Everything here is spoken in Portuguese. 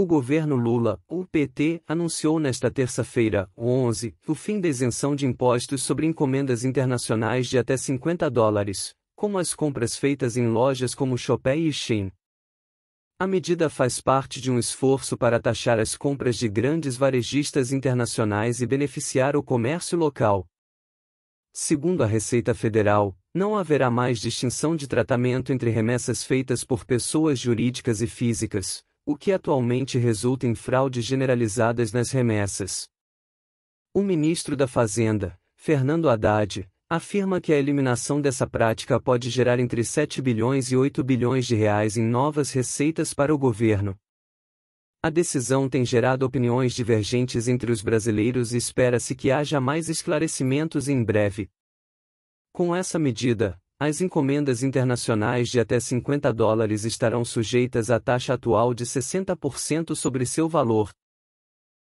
O governo Lula, o PT, anunciou nesta terça-feira, 11, o fim da isenção de impostos sobre encomendas internacionais de até 50 dólares, como as compras feitas em lojas como Chopé e Shein. A medida faz parte de um esforço para taxar as compras de grandes varejistas internacionais e beneficiar o comércio local. Segundo a Receita Federal, não haverá mais distinção de tratamento entre remessas feitas por pessoas jurídicas e físicas, o que atualmente resulta em fraudes generalizadas nas remessas. O ministro da Fazenda, Fernando Haddad, afirma que a eliminação dessa prática pode gerar entre 7 bilhões e 8 bilhões de reais em novas receitas para o governo. A decisão tem gerado opiniões divergentes entre os brasileiros e espera-se que haja mais esclarecimentos em breve. Com essa medida, as encomendas internacionais de até 50 dólares estarão sujeitas à taxa atual de 60% sobre seu valor,